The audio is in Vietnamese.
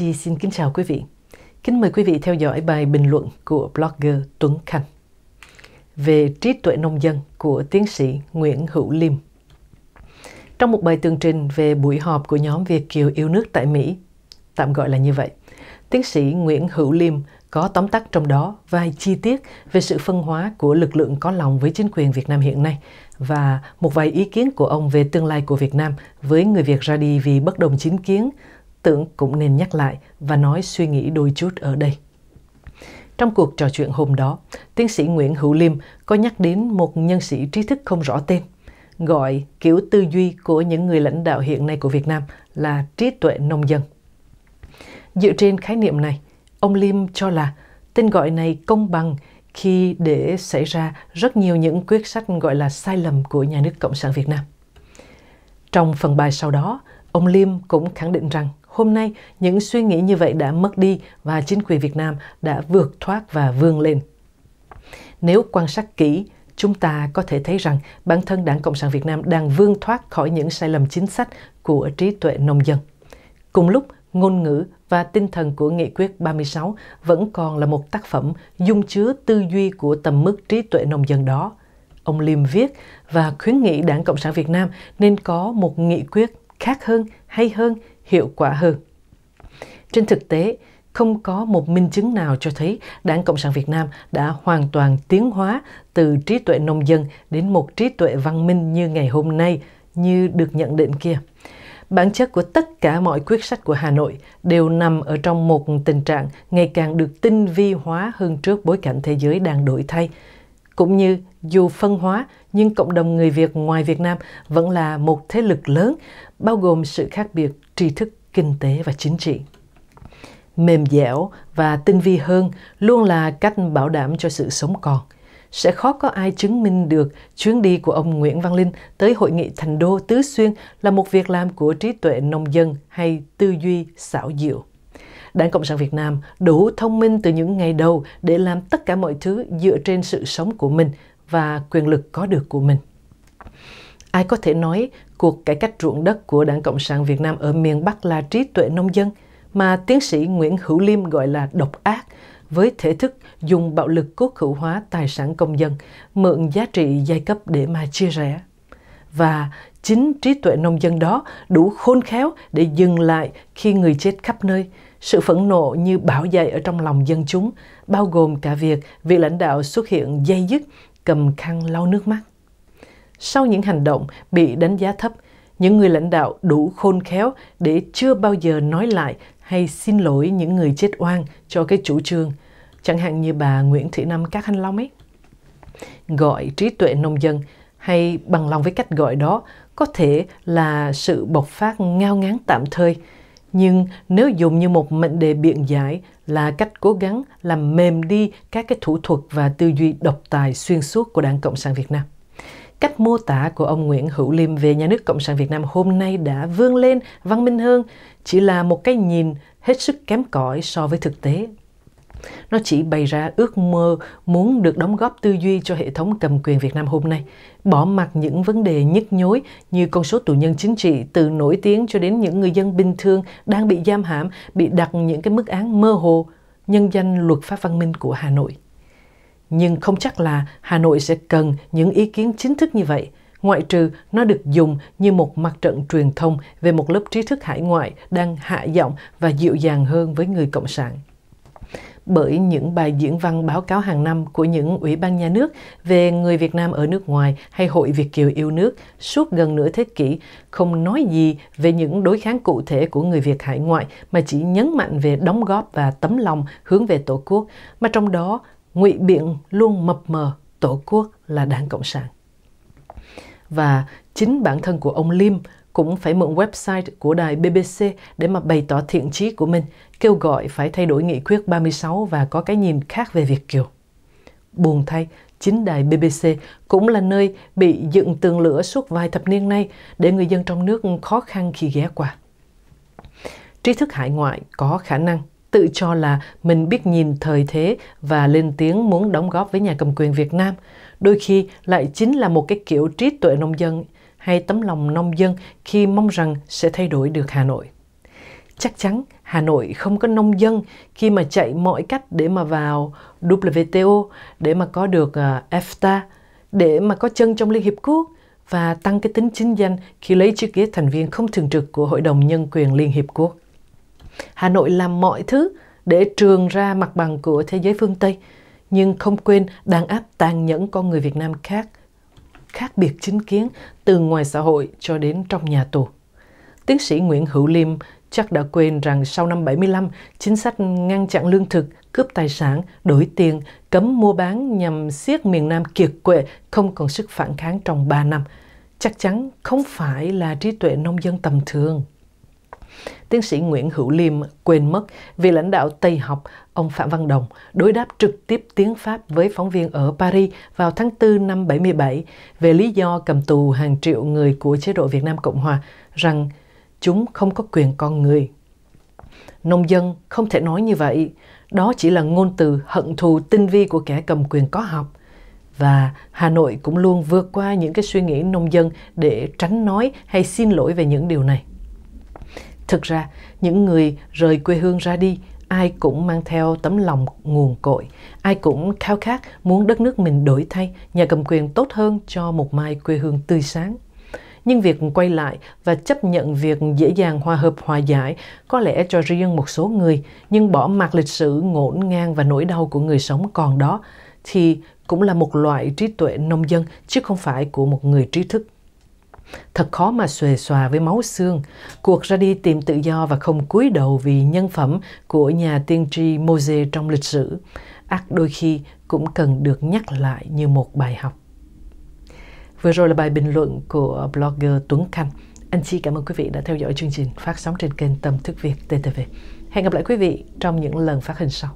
Chi xin kính chào quý vị. Kính mời quý vị theo dõi bài bình luận của blogger Tuấn Khanh về trí tuệ nông dân của tiến sĩ Nguyễn Hữu Liêm. Trong một bài tường trình về buổi họp của nhóm Việt Kiều yêu nước tại Mỹ, tạm gọi là như vậy, tiến sĩ Nguyễn Hữu Liêm có tóm tắt trong đó vài chi tiết về sự phân hóa của lực lượng có lòng với chính quyền Việt Nam hiện nay và một vài ý kiến của ông về tương lai của Việt Nam với người Việt ra đi vì bất đồng chính kiến, tưởng cũng nên nhắc lại và nói suy nghĩ đôi chút ở đây. Trong cuộc trò chuyện hôm đó, tiến sĩ Nguyễn Hữu Liêm có nhắc đến một nhân sĩ trí thức không rõ tên, gọi kiểu tư duy của những người lãnh đạo hiện nay của Việt Nam là trí tuệ nông dân. Dựa trên khái niệm này, ông Liêm cho là tên gọi này công bằng khi để xảy ra rất nhiều những quyết sách gọi là sai lầm của nhà nước Cộng sản Việt Nam. Trong phần bài sau đó, ông Liêm cũng khẳng định rằng Hôm nay, những suy nghĩ như vậy đã mất đi và chính quyền Việt Nam đã vượt thoát và vươn lên. Nếu quan sát kỹ, chúng ta có thể thấy rằng bản thân Đảng Cộng sản Việt Nam đang vươn thoát khỏi những sai lầm chính sách của trí tuệ nông dân. Cùng lúc, ngôn ngữ và tinh thần của Nghị quyết 36 vẫn còn là một tác phẩm dung chứa tư duy của tầm mức trí tuệ nông dân đó. Ông Liêm viết và khuyến nghị Đảng Cộng sản Việt Nam nên có một nghị quyết khác hơn, hay hơn, hiệu quả hơn. Trên thực tế, không có một minh chứng nào cho thấy Đảng Cộng sản Việt Nam đã hoàn toàn tiến hóa từ trí tuệ nông dân đến một trí tuệ văn minh như ngày hôm nay, như được nhận định kia. Bản chất của tất cả mọi quyết sách của Hà Nội đều nằm ở trong một tình trạng ngày càng được tinh vi hóa hơn trước bối cảnh thế giới đang đổi thay, cũng như dù phân hóa nhưng cộng đồng người Việt ngoài Việt Nam vẫn là một thế lực lớn bao gồm sự khác biệt tri thức, kinh tế và chính trị. Mềm dẻo và tinh vi hơn luôn là cách bảo đảm cho sự sống còn. Sẽ khó có ai chứng minh được chuyến đi của ông Nguyễn Văn Linh tới hội nghị thành đô Tứ Xuyên là một việc làm của trí tuệ nông dân hay tư duy xảo diệu. Đảng Cộng sản Việt Nam đủ thông minh từ những ngày đầu để làm tất cả mọi thứ dựa trên sự sống của mình và quyền lực có được của mình. Ai có thể nói cuộc cải cách ruộng đất của Đảng Cộng sản Việt Nam ở miền Bắc là trí tuệ nông dân mà tiến sĩ Nguyễn Hữu Liêm gọi là độc ác với thể thức dùng bạo lực quốc hữu hóa tài sản công dân, mượn giá trị giai cấp để mà chia rẽ. Và chính trí tuệ nông dân đó đủ khôn khéo để dừng lại khi người chết khắp nơi, sự phẫn nộ như bão dày ở trong lòng dân chúng, bao gồm cả việc vị lãnh đạo xuất hiện dây dứt, cầm khăn lau nước mắt. Sau những hành động bị đánh giá thấp, những người lãnh đạo đủ khôn khéo để chưa bao giờ nói lại hay xin lỗi những người chết oan cho cái chủ trương, chẳng hạn như bà Nguyễn Thị Năm Cát Hanh Long ấy. Gọi trí tuệ nông dân hay bằng lòng với cách gọi đó có thể là sự bộc phát ngao ngán tạm thời – nhưng nếu dùng như một mệnh đề biện giải là cách cố gắng làm mềm đi các cái thủ thuật và tư duy độc tài xuyên suốt của Đảng Cộng sản Việt Nam. Cách mô tả của ông Nguyễn Hữu Liêm về nhà nước Cộng sản Việt Nam hôm nay đã vươn lên văn minh hơn, chỉ là một cái nhìn hết sức kém cỏi so với thực tế nó chỉ bày ra ước mơ muốn được đóng góp tư duy cho hệ thống cầm quyền Việt Nam hôm nay, bỏ mặt những vấn đề nhức nhối như con số tù nhân chính trị từ nổi tiếng cho đến những người dân bình thường đang bị giam hãm, bị đặt những cái mức án mơ hồ, nhân danh luật pháp văn minh của Hà Nội. Nhưng không chắc là Hà Nội sẽ cần những ý kiến chính thức như vậy, ngoại trừ nó được dùng như một mặt trận truyền thông về một lớp trí thức hải ngoại đang hạ giọng và dịu dàng hơn với người cộng sản bởi những bài diễn văn báo cáo hàng năm của những ủy ban nhà nước về người Việt Nam ở nước ngoài hay Hội Việt Kiều yêu nước suốt gần nửa thế kỷ không nói gì về những đối kháng cụ thể của người Việt hải ngoại mà chỉ nhấn mạnh về đóng góp và tấm lòng hướng về Tổ quốc, mà trong đó ngụy biện luôn mập mờ Tổ quốc là đảng Cộng sản. Và chính bản thân của ông Lim cũng phải mượn website của đài BBC để mà bày tỏ thiện chí của mình, kêu gọi phải thay đổi nghị quyết 36 và có cái nhìn khác về Việt Kiều. Buồn thay, chính đài BBC cũng là nơi bị dựng tường lửa suốt vài thập niên nay để người dân trong nước khó khăn khi ghé qua. Trí thức hải ngoại có khả năng tự cho là mình biết nhìn thời thế và lên tiếng muốn đóng góp với nhà cầm quyền Việt Nam, đôi khi lại chính là một cái kiểu trí tuệ nông dân – hay tấm lòng nông dân khi mong rằng sẽ thay đổi được Hà Nội. Chắc chắn Hà Nội không có nông dân khi mà chạy mọi cách để mà vào WTO, để mà có được à, EFTA, để mà có chân trong Liên Hiệp Quốc và tăng cái tính chính danh khi lấy chiếc ghế thành viên không thường trực của Hội đồng Nhân quyền Liên Hiệp Quốc. Hà Nội làm mọi thứ để trường ra mặt bằng của thế giới phương Tây, nhưng không quên đàn áp tàn nhẫn con người Việt Nam khác – khác biệt chính kiến từ ngoài xã hội cho đến trong nhà tù. Tiến sĩ Nguyễn Hữu Liêm chắc đã quên rằng sau năm 75, chính sách ngăn chặn lương thực, cướp tài sản, đổi tiền, cấm mua bán nhằm siết miền Nam kiệt quệ không còn sức phản kháng trong 3 năm. Chắc chắn không phải là trí tuệ nông dân tầm thường tiến sĩ Nguyễn Hữu Liêm quên mất vì lãnh đạo Tây học ông Phạm Văn Đồng đối đáp trực tiếp tiếng Pháp với phóng viên ở Paris vào tháng 4 năm 77 về lý do cầm tù hàng triệu người của chế độ Việt Nam Cộng Hòa rằng chúng không có quyền con người. Nông dân không thể nói như vậy, đó chỉ là ngôn từ hận thù tinh vi của kẻ cầm quyền có học và Hà Nội cũng luôn vượt qua những cái suy nghĩ nông dân để tránh nói hay xin lỗi về những điều này. Thực ra, những người rời quê hương ra đi, ai cũng mang theo tấm lòng nguồn cội, ai cũng khao khát muốn đất nước mình đổi thay, nhà cầm quyền tốt hơn cho một mai quê hương tươi sáng. Nhưng việc quay lại và chấp nhận việc dễ dàng hòa hợp hòa giải có lẽ cho riêng một số người, nhưng bỏ mặc lịch sử ngổn ngang và nỗi đau của người sống còn đó thì cũng là một loại trí tuệ nông dân chứ không phải của một người trí thức. Thật khó mà xuề xòa với máu xương, cuộc ra đi tìm tự do và không cúi đầu vì nhân phẩm của nhà tiên tri Moses trong lịch sử, ác đôi khi cũng cần được nhắc lại như một bài học. Vừa rồi là bài bình luận của blogger Tuấn Khanh. Anh Chi cảm ơn quý vị đã theo dõi chương trình phát sóng trên kênh Tâm Thức Việt TTV. Hẹn gặp lại quý vị trong những lần phát hình sau.